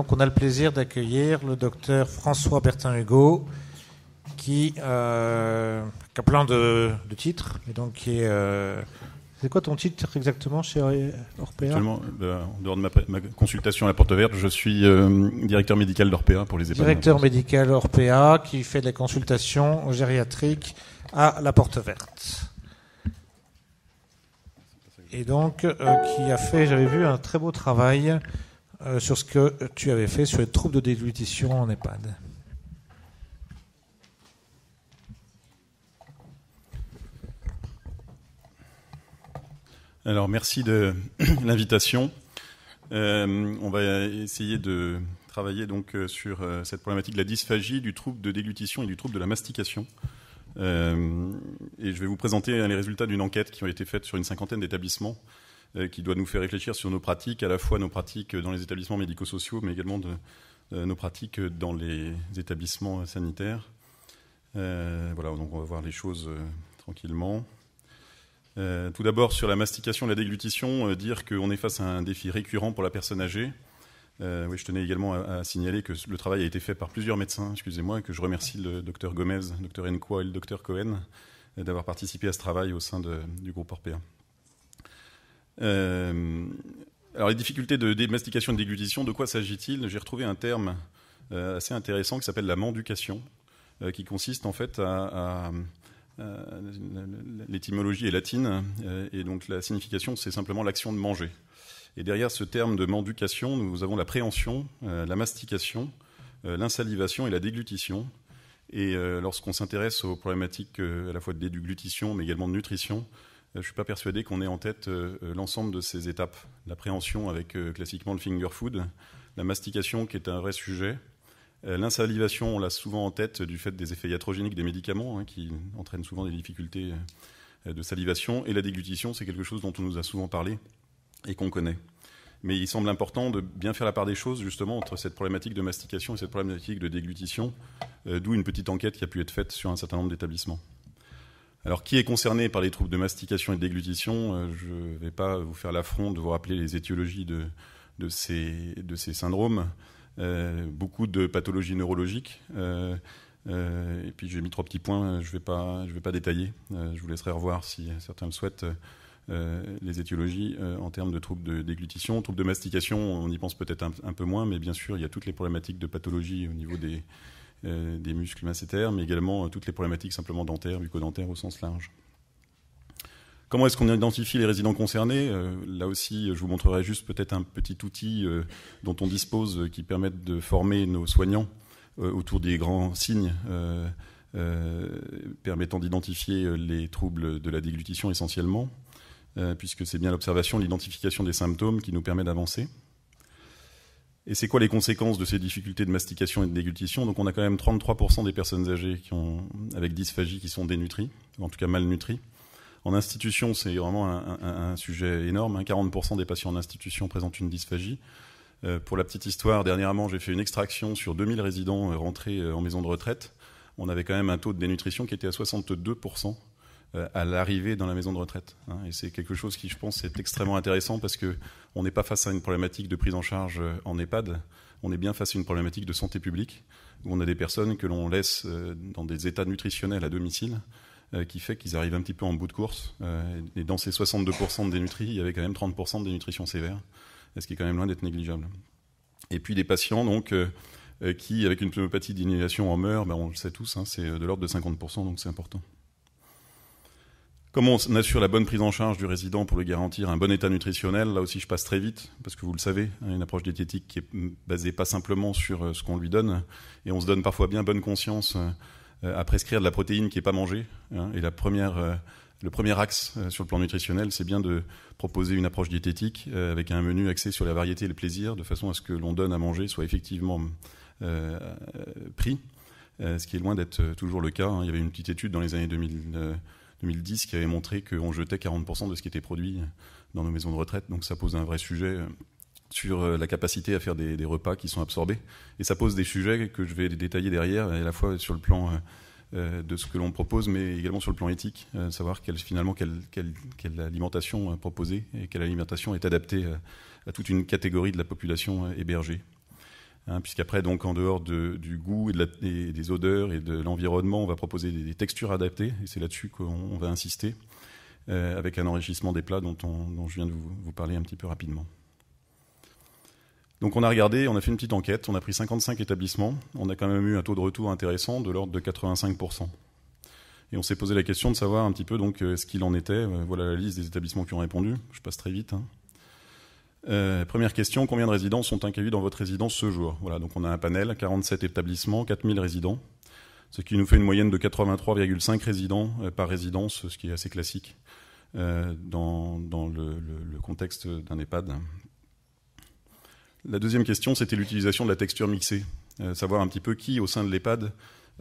Donc on a le plaisir d'accueillir le docteur François Bertin Hugo, qui, euh, a plein de, titres, et donc qui euh, c'est quoi ton titre exactement chez Orpea euh, en dehors de ma, consultation à la porte verte, je suis directeur médical d'Orpea pour les EHPAD. Directeur médical Orpea qui fait des consultations gériatriques à la porte verte. Et donc, qui a fait, j'avais vu, un très beau travail euh, sur ce que tu avais fait sur les troubles de déglutition en EHPAD. Alors merci de l'invitation. Euh, on va essayer de travailler donc euh, sur cette problématique de la dysphagie, du trouble de déglutition et du trouble de la mastication. et je vais vous présenter les résultats d'une enquête qui a été faite sur une cinquantaine d'établissements euh, qui doit nous faire réfléchir sur nos pratiques, à la fois nos pratiques dans les établissements médico-sociaux, mais également de, euh, nos pratiques dans les établissements sanitaires. Euh, voilà, donc on va voir les choses tranquillement. tout d'abord, sur la mastication et la déglutition, dire qu'on est face à un défi récurrent pour la personne âgée. je tenais également à, signaler que le travail a été fait par plusieurs médecins, excusez-moi, et que je remercie le docteur Gomez, le docteur Enqua et le docteur Cohen d'avoir participé à ce travail au sein du groupe Orpéa. Euh, alors les difficultés de démastication et de déglutition, de quoi s'agit-il J'ai retrouvé un terme euh, assez intéressant qui s'appelle la manducation, euh, qui consiste en fait à, à l'étymologie est latine, et donc la signification, c'est simplement l'action de manger. Et derrière ce terme de manducation, nous avons la préhension, la mastication, l'insalivation et la déglutition. Et lorsqu'on s'intéresse aux problématiques à la fois de déglutition, mais également de nutrition, euh, je ne suis pas persuadé qu'on ait en tête euh, euh, l'ensemble de ces étapes. L'appréhension avec classiquement le finger food, la mastication qui est un vrai sujet, L'insalivation, on l'a souvent en tête du fait des effets iatrogéniques des médicaments, hein, qui entraînent souvent des difficultés de salivation. Et la déglutition, c'est quelque chose dont on nous a souvent parlé et qu'on connaît. Mais il semble important de bien faire la part des choses, justement, entre cette problématique de mastication et cette problématique de déglutition, d'où une petite enquête qui a pu être faite sur un certain nombre d'établissements. Alors, qui est concerné par les troubles de mastication et de déglutition euh, Je ne vais pas vous faire l'affront de vous rappeler les étiologies de, ces, syndromes. Euh, beaucoup de pathologies neurologiques. Euh, et puis, j'ai mis trois petits points, je ne vais, pas, détailler. je vous laisserai revoir si certains le souhaitent. les étiologies en termes de troubles de déglutition, troubles de mastication, on y pense peut-être un, un, peu moins, mais bien sûr, il y a toutes les problématiques de pathologie au niveau des, euh, des muscles massétaires, mais également euh, toutes les problématiques simplement dentaires, bucco au sens large. Comment est-ce qu'on identifie les résidents concernés euh, Là aussi, je vous montrerai juste peut-être un petit outil dont on dispose qui permet de former nos soignants autour des grands signes permettant d'identifier les troubles de la déglutition essentiellement, puisque c'est bien l'observation, l'identification des symptômes qui nous permet d'avancer. Et c'est quoi les conséquences de ces difficultés de mastication et de déglutition Donc on a quand même 33% des personnes âgées avec dysphagie qui sont dénutries, en tout cas malnutries. En institution, c'est vraiment un, sujet énorme. 40% hein. des patients en institution présentent une dysphagie. Euh, pour la petite histoire, dernièrement, j'ai fait une extraction sur 2000 résidents euh, rentrés euh, en maison de retraite. On avait quand même un taux de dénutrition qui était à 62% euh, à l'arrivée dans la maison de retraite. Hein. et c'est quelque chose qui, je pense, est extrêmement intéressant parce qu'on n'est pas face à une problématique de prise en charge euh, en EHPAD, on est bien face à une problématique de santé publique où on a des personnes que l'on laisse euh, dans des états nutritionnels à domicile qui fait qu'ils arrivent un petit peu en bout de course. et dans ces 62% de dénutris, il y avait quand même 30% de dénutrition sévère, ce qui est quand même loin d'être négligeable. Et puis des patients donc qui, avec une pneumopathie d'inhalation, en meurent, on le sait tous, hein, c'est de l'ordre de 50%, donc c'est important. Comment on assure la bonne prise en charge du résident pour lui garantir un bon état nutritionnel Là aussi, je passe très vite, parce que vous le savez, hein, une approche diététique qui est mm, basée pas simplement sur euh, ce qu'on lui donne, et on se donne parfois bien bonne conscience euh, euh, à prescrire de la protéine qui n'est pas mangée. Hein, et la première, le premier axe sur le plan nutritionnel, c'est bien de proposer une approche diététique avec un menu axé sur la variété et le plaisir, de façon à ce que l'on donne à manger soit effectivement pris, ce qui est loin d'être toujours le cas. Hein. Il y avait une petite étude dans les années 2000 2010 qui avait montré qu'on jetait 40% de ce qui était produit dans nos maisons de retraite. Donc ça pose un vrai sujet euh, sur euh, la capacité à faire des, repas qui sont absorbés. Et ça pose des sujets que je vais détailler derrière, à la fois sur le plan euh, de ce que l'on propose, mais également sur le plan éthique, savoir finalement quelle, quelle alimentation proposer et quelle alimentation est adaptée à toute une catégorie de la population hébergée. Hein, puisqu'après, donc, en dehors du goût et, des odeurs et de l'environnement, on va proposer des, textures adaptées, et c'est là-dessus qu'on va insister, euh, avec un enrichissement des plats dont, je viens de vous, parler un petit peu rapidement. Donc on a regardé, on a fait une petite enquête, on a pris 55 établissements, on a quand même eu un taux de retour intéressant de l'ordre de 85%. Et on s'est posé la question de savoir un petit peu donc euh, ce qu'il en était. Euh, voilà la liste des établissements qui ont répondu. Je passe très vite. Hein. Euh, première question, combien de résidents sont accueillis dans votre résidence ce jour Voilà, donc on a un panel, 47 établissements, 4000 résidents, ce qui nous fait une moyenne de 83,5 résidents euh, par résidence, ce qui est assez classique euh, dans, le, contexte d'un EHPAD. La deuxième question, c'était l'utilisation de la texture mixée, savoir un petit peu qui au sein de l'EHPAD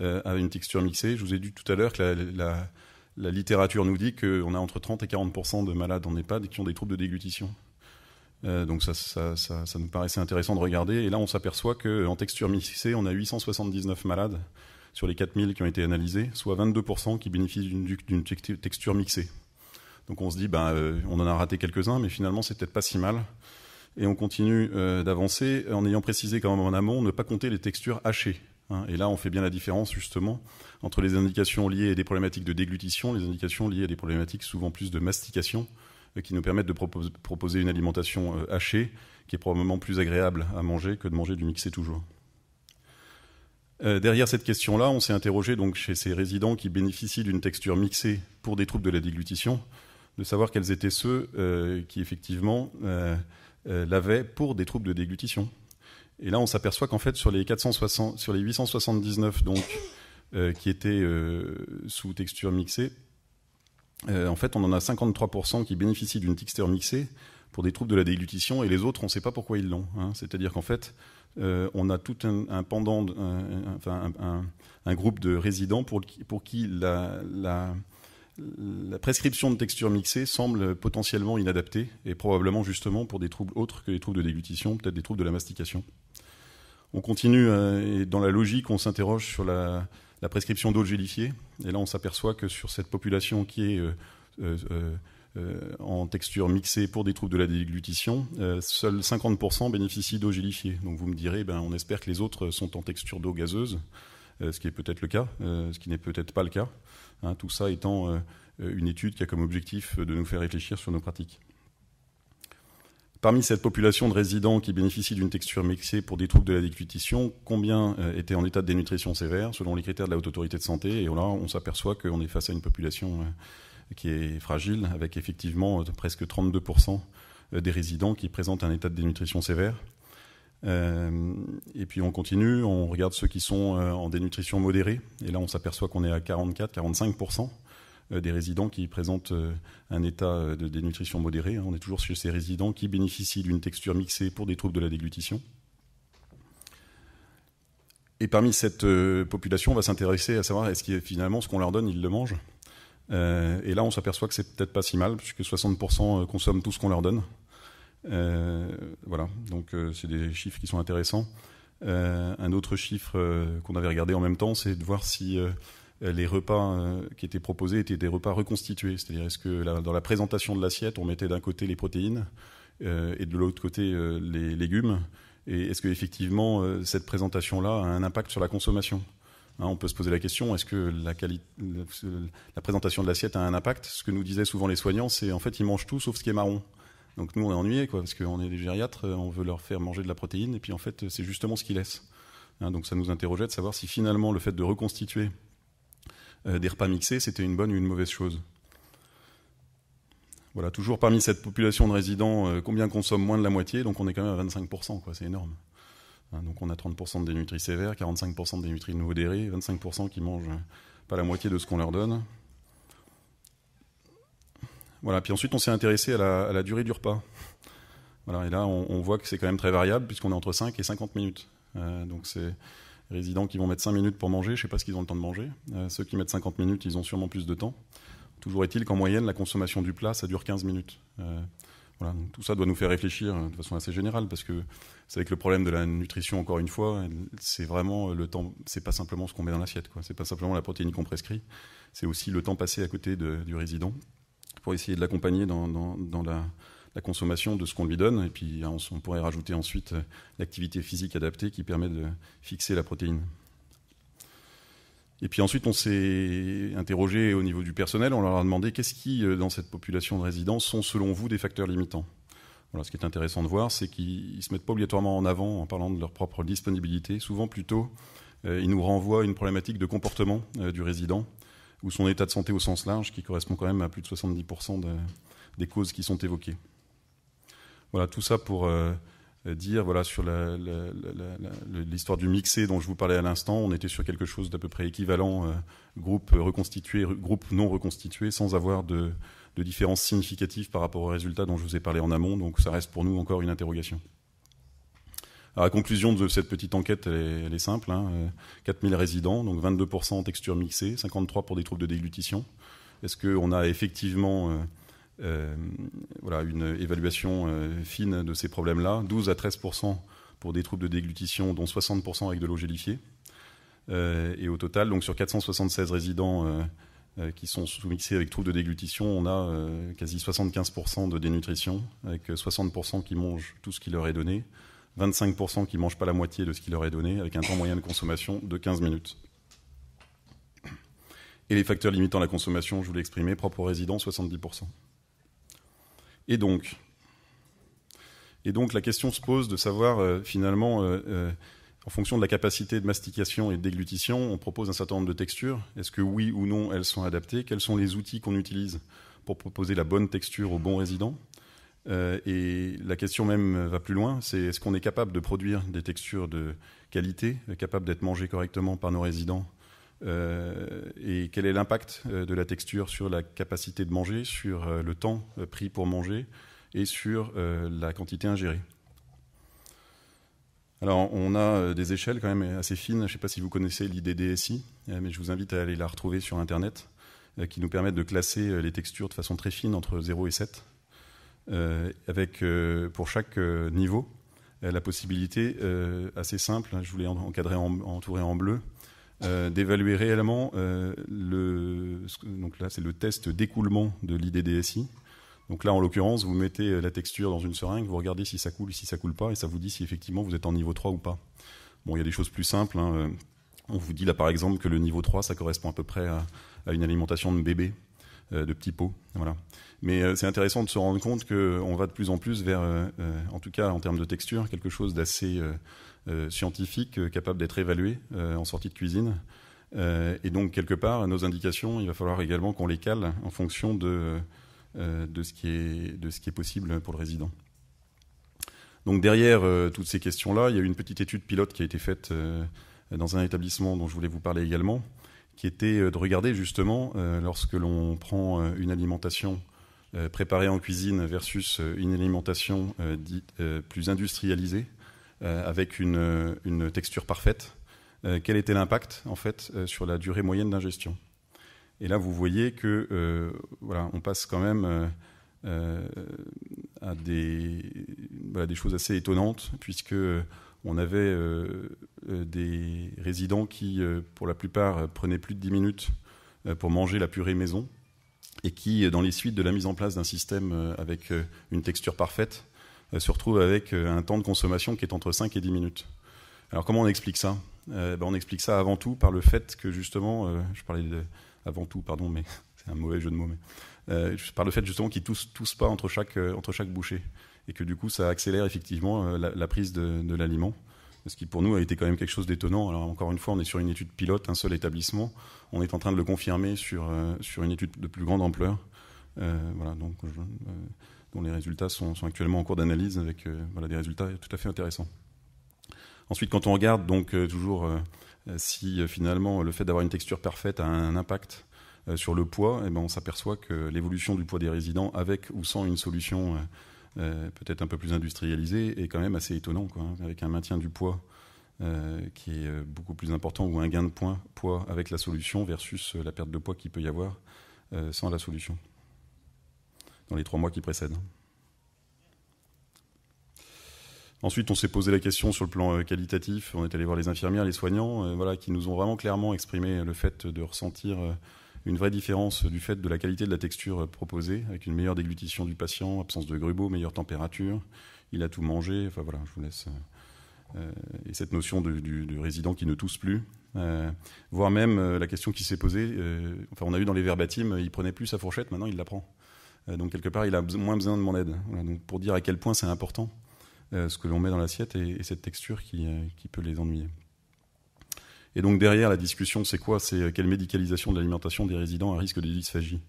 a une texture mixée. Je vous ai dit tout à l'heure que la, la littérature nous dit qu'on a entre 30 et 40 de malades en EHPAD qui ont des troubles de déglutition. Euh, donc ça, nous paraissait intéressant de regarder. Et là, on s'aperçoit qu'en euh, texture mixée, on a 879 malades sur les 4000 qui ont été analysés, soit 22% qui bénéficient d'une texture mixée. Donc on se dit, ben, euh, on en a raté quelques-uns, mais finalement, c'est peut-être pas si mal. Et on continue d'avancer en ayant précisé quand même en amont ne pas compter les textures hachées. Hein. Et là, on fait bien la différence justement entre les indications liées à des problématiques de déglutition, les indications liées à des problématiques souvent plus de mastication, qui nous permettent de proposer une alimentation euh, hachée qui est probablement plus agréable à manger que de manger du mixé toujours. Euh, derrière cette question-là, on s'est interrogé donc chez ces résidents qui bénéficient d'une texture mixée pour des troubles de la déglutition, de savoir quels étaient ceux euh, qui effectivement l'avaient pour des troubles de déglutition. Et là, on s'aperçoit qu'en fait, sur les, 460, sur les 879 donc, qui étaient sous texture mixée, euh, en fait, on en a 53% qui bénéficient d'une texture mixée pour des troubles de la déglutition, et les autres, on ne sait pas pourquoi ils l'ont. Hein. C'est-à-dire qu'en fait, euh, on a tout un, pendant, un, groupe de résidents pour, qui la, prescription de texture mixée semble potentiellement inadaptée, et probablement justement pour des troubles autres que les troubles de déglutition, peut-être des troubles de la mastication. On continue, euh, et dans la logique, on s'interroge sur la, la prescription d'eau gélifiée. Et là, on s'aperçoit que sur cette population qui est euh, euh, euh, en texture mixée pour des troubles de la déglutition, seuls 50% bénéficient d'eau gélifiée. Donc vous me direz, ben, on espère que les autres sont en texture d'eau gazeuse, ce qui est peut-être le cas, ce qui n'est peut-être pas le cas. Hein, tout ça étant une étude qui a comme objectif de nous faire réfléchir sur nos pratiques. Parmi cette population de résidents qui bénéficient d'une texture mixée pour des troubles de la déglutition, combien euh, étaient en état de dénutrition sévère selon les critères de la Haute Autorité de Santé Et là, on s'aperçoit qu'on est face à une population euh, qui est fragile, avec effectivement euh, presque 32% des résidents qui présentent un état de dénutrition sévère. Et puis on continue, on regarde ceux qui sont en dénutrition modérée, et là on s'aperçoit qu'on est à 44-45%. Euh, des résidents qui présentent euh, un état euh, de dénutrition modérée. Hein. On est toujours chez ces résidents qui bénéficient d'une texture mixée pour des troubles de la déglutition. Et parmi cette population, on va s'intéresser à savoir est-ce que finalement ce qu'on leur donne, ils le mangent. et là, on s'aperçoit que c'est peut-être pas si mal, puisque 60% consomment tout ce qu'on leur donne. voilà, donc c'est des chiffres qui sont intéressants. un autre chiffre qu'on avait regardé en même temps, c'est de voir si euh, les repas euh, qui étaient proposés étaient des repas reconstitués. C'est-à-dire, est-ce que dans la présentation de l'assiette, on mettait d'un côté les protéines euh, et de l'autre côté les légumes Et est-ce qu'effectivement, cette présentation-là a un impact sur la consommation hein, On peut se poser la question, est-ce que la, présentation de l'assiette a un impact Ce que nous disaient souvent les soignants, c'est en fait, ils mangent tout sauf ce qui est marron. Donc nous, on est ennuyés, quoi, parce qu'on est des gériatres, on veut leur faire manger de la protéine, et puis en fait, c'est justement ce qu'ils laissent. Hein, donc ça nous interrogeait de savoir si finalement le fait de reconstituer euh, des repas mixés, c'était une bonne ou une mauvaise chose. Voilà, toujours parmi cette population de résidents, euh, combien consomment moins de la moitié Donc on est quand même à 25%, quoi, c'est énorme. Hein, donc on a 30% de dénutris sévères, 45% de dénutris modérés, 25% qui mangent pas la moitié de ce qu'on leur donne. Voilà, puis ensuite on s'est intéressé à la, durée du repas. Voilà, et là on, voit que c'est quand même très variable puisqu'on est entre 5 et 50 minutes. Euh, donc c'est résidents qui vont mettre 5 minutes pour manger, je ne sais pas ce qu'ils ont le temps de manger. Euh, ceux qui mettent 50 minutes, ils ont sûrement plus de temps. Toujours est-il qu'en moyenne, la consommation du plat, ça dure 15 minutes. Euh, voilà, tout ça doit nous faire réfléchir euh, de façon assez générale, parce que c'est avec le problème de la nutrition, encore une fois, c'est vraiment le temps, c'est pas simplement ce qu'on met dans l'assiette, quoi. C'est pas simplement la protéine qu'on prescrit, c'est aussi le temps passé à côté du résident pour essayer de l'accompagner dans la la consommation de ce qu'on lui donne. Et puis hein, on, pourrait rajouter ensuite euh, l'activité physique adaptée qui permet de fixer la protéine. Et puis ensuite, on s'est interrogé au niveau du personnel, on leur a demandé qu'est-ce qui, euh, dans cette population de résidents, sont selon vous des facteurs limitants. Voilà, ce qui est intéressant de voir, c'est qu'ils ne se mettent pas obligatoirement en avant en parlant de leur propre disponibilité. Souvent, plutôt, euh, ils nous renvoient à une problématique de comportement du résident ou son état de santé au sens large, qui correspond quand même à plus de 70% des causes qui sont évoquées. Voilà, tout ça pour euh, dire, voilà, sur l'histoire du mixé dont je vous parlais à l'instant, on était sur quelque chose d'à peu près équivalent, euh, groupe reconstitué, groupe non reconstitué, sans avoir de, différence significative par rapport aux résultats dont je vous ai parlé en amont, donc ça reste pour nous encore une interrogation. Alors, la conclusion de cette petite enquête, elle est, simple. 4000 hein, euh, résidents, donc 22% en texture mixée, 53% pour des troubles de déglutition. Est-ce qu'on a effectivement euh, voilà, une évaluation euh, fine de ces problèmes-là, 12 à 13 pour des troubles de déglutition, dont 60 avec de l'eau gélifiée. Euh, et au total, donc sur 476 résidents qui sont sous-mixés avec troubles de déglutition, on a quasi 75% de dénutrition, avec 60% qui mangent tout ce qui leur est donné, 25% qui ne mangent pas la moitié de ce qui leur est donné, avec un temps moyen de consommation de 15 minutes. Et les facteurs limitant la consommation, je vous l'ai exprimé, propres aux résidents, 70%. Et donc Et donc la question se pose de savoir euh, finalement, euh, euh, en fonction de la capacité de mastication et de déglutition, on propose un certain nombre de textures. Est-ce que oui ou non elles sont adaptées Quels sont les outils qu'on utilise pour proposer la bonne texture aux bons résidents et la question même va plus loin, c'est est-ce qu'on est capable de produire des textures de qualité, capables d'être mangées correctement par nos résidents euh, et quel est l'impact euh, de la texture sur la capacité de manger, sur euh, le temps pris pour manger et sur la quantité ingérée. Alors, on a des échelles quand même assez fines. Je ne sais pas si vous connaissez l'idée DSI, mais je vous invite à aller la retrouver sur Internet, qui nous permettent de classer les textures de façon très fine entre 0 et 7, avec pour chaque niveau la possibilité assez simple, hein, je vous l'ai encadré, entouré en bleu, euh, d'évaluer réellement euh, le. Donc là, c'est le test d'écoulement de l'IDDSI. Donc là, en l'occurrence, vous mettez euh, la texture dans une seringue, vous regardez si ça coule, si ça coule pas, et ça vous dit si effectivement vous êtes en niveau 3 ou pas. Bon, il y a des choses plus simples. Hein, on vous dit là, par exemple, que le niveau 3, ça correspond à peu près à, une alimentation de bébé, de petits pot. Voilà. Mais c'est intéressant de se rendre compte qu'on va de plus en plus vers, en tout cas en termes de texture, quelque chose d'assez euh, scientifique euh, capable d'être évalué euh, en sortie de cuisine. et donc, quelque part, nos indications, il va falloir également qu'on les cale en fonction de, de, ce qui est, de ce qui est possible pour le résident. Donc derrière toutes ces questions-là, il y a eu une petite étude pilote qui a été faite dans un établissement dont je voulais vous parler également, qui était de regarder justement lorsque l'on prend une alimentation préparée en cuisine versus une alimentation plus industrialisée, euh, avec une, texture parfaite. Euh, quel était l'impact en fait euh, sur la durée moyenne d'ingestion Et là, vous voyez que voilà, on passe quand même à des, choses assez étonnantes puisque on avait des résidents qui, pour la plupart, prenaient plus de 10 minutes pour manger la purée maison et qui, dans les suites de la mise en place d'un système avec une texture parfaite, euh, se retrouve avec euh, un temps de consommation qui est entre 5 et 10 minutes. Alors comment on explique ça euh, ben, On explique ça avant tout par le fait que justement, je parlais de, avant tout, pardon, mais c'est un mauvais jeu de mots, mais par le fait justement qu'ils tous toussent pas entre chaque, entre chaque bouchée et que du coup ça accélère effectivement la, prise de, de l'aliment. Ce qui pour nous a été quand même quelque chose d'étonnant. Alors encore une fois, on est sur une étude pilote, un seul établissement. On est en train de le confirmer sur, sur une étude de plus grande ampleur. Euh, donc, euh, dont les résultats sont, actuellement en cours d'analyse avec euh, des résultats tout à fait intéressants. Ensuite, quand on regarde donc toujours si finalement le fait d'avoir une texture parfaite a un impact sur le poids, eh ben, on s'aperçoit que l'évolution du poids des résidents avec ou sans une solution peut-être un peu plus industrialisée est quand même assez étonnant, hein, avec un maintien du poids qui est beaucoup plus important ou un gain de poids, avec la solution versus la perte de poids qu'il peut y avoir sans la solution dans les trois mois qui précèdent. Ensuite, on s'est posé la question sur le plan euh, qualitatif. On est allé voir les infirmières, les soignants, euh, voilà, qui nous ont vraiment clairement exprimé le fait de ressentir euh, une vraie différence du fait de la qualité de la texture proposée, avec une meilleure déglutition du patient, absence de grumeaux, meilleure température. Il a tout mangé. Enfin voilà, je vous laisse. et cette notion de, du, résident qui ne tousse plus, voire même la question qui s'est posée. enfin, on a vu dans les verbatim, il prenait plus sa fourchette, maintenant il la prend. Euh, donc quelque part, il a moins besoin de mon aide. pour dire à quel point c'est important euh, ce que l'on met dans l'assiette et, cette texture euh, qui, peut les ennuyer. Et donc derrière, la discussion, c'est quoi C'est quelle médicalisation de l'alimentation des résidents à risque de dysphagie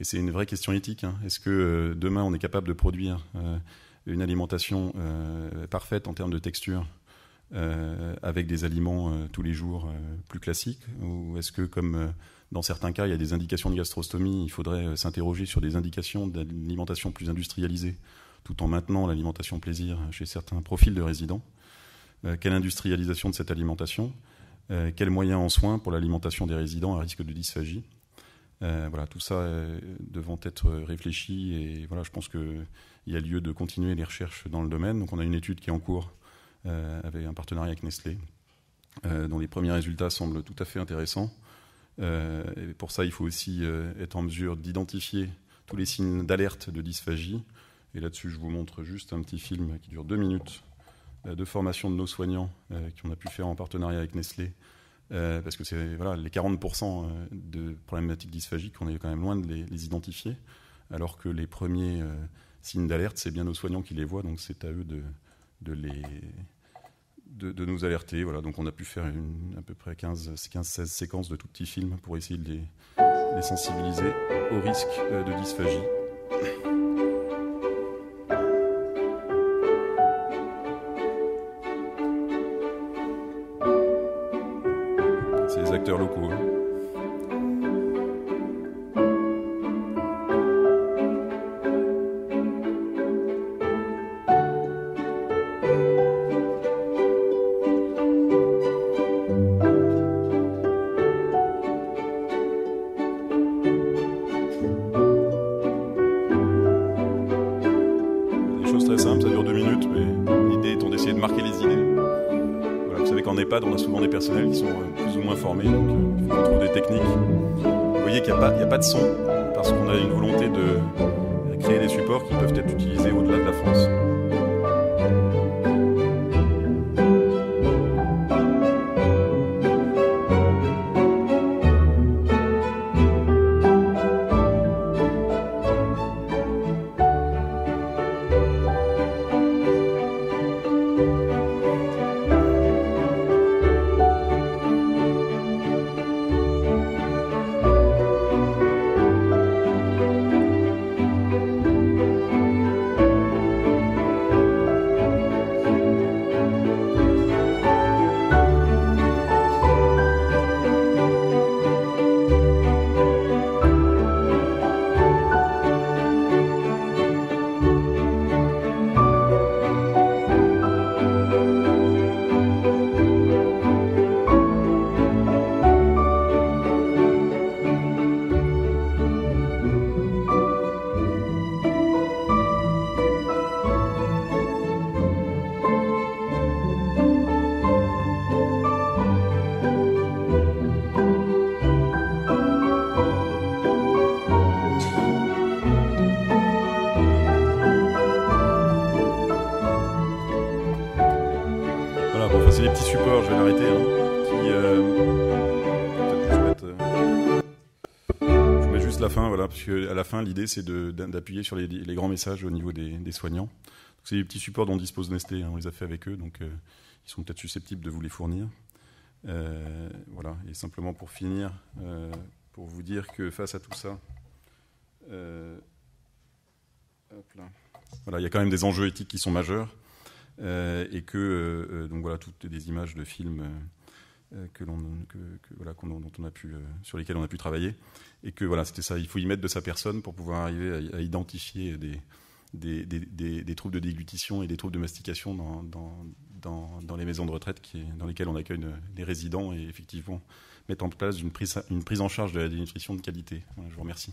Et c'est une vraie question éthique. Hein. Est-ce que demain, on est capable de produire une alimentation parfaite en termes de texture euh, avec des aliments euh, tous les jours euh, plus classiques Ou est-ce que, comme dans certains cas, il y a des indications de gastrostomie, il faudrait s'interroger sur des indications d'alimentation plus industrialisée, tout en maintenant l'alimentation plaisir chez certains profils de résidents Quelle industrialisation de cette alimentation Quels moyens en soins pour l'alimentation des résidents à risque de dysphagie voilà, tout ça devant être réfléchi et voilà, je pense qu'il y a lieu de continuer les recherches dans le domaine. Donc on a une étude qui est en cours euh, avec un partenariat avec Nestlé, euh, dont les premiers résultats semblent tout à fait intéressants. Euh, et pour ça, il faut aussi être en mesure d'identifier tous les signes d'alerte de dysphagie. Et là-dessus, je vous montre juste un petit film qui dure deux minutes de formation de nos soignants qu'on a pu faire en partenariat avec Nestlé. parce que c'est voilà, les 40% de problématiques dysphagiques, qu'on est quand même loin de les identifier, alors que les premiers signes d'alerte, c'est bien nos soignants qui les voient, donc c'est à eux de, de, les, de, nous alerter. Voilà, donc on a pu faire une, à peu près 15-16 séquences de tout petits films pour essayer de les, les sensibiliser au risque euh, de dysphagie. C'est les acteurs locaux. Hein. les idées. vous savez qu'en EHPAD, on a souvent des personnels qui sont euh, plus ou moins formés, donc on euh, trouve des techniques. Vous voyez qu'il n'y a, pas de son, parce qu'on a une volonté de euh, créer des supports qui peuvent être utilisés au-delà de la France. voilà, parce qu'à la fin, l'idée, c'est d'appuyer sur les, grands messages au niveau des, soignants. C'est des petits supports dont dispose Nestlé, hein, on les a fait avec eux, donc euh, ils sont peut-être susceptibles de vous les fournir. Euh, voilà, et simplement pour finir, euh, pour vous dire que face à tout ça, voilà, il y a quand même des enjeux éthiques qui sont majeurs, et que donc voilà, toutes des images de films euh, que l'on, voilà, dont on a pu, euh, sur lesquels on a pu travailler. Et que voilà, c'était ça, il faut y mettre de sa personne pour pouvoir arriver à, identifier des, des, des, des, troubles de déglutition et des troubles de mastication dans, dans, dans, les maisons de retraite qui, dans lesquelles on accueille les résidents et effectivement mettre en place une prise, une prise en charge de la dénutrition de qualité. Je vous remercie.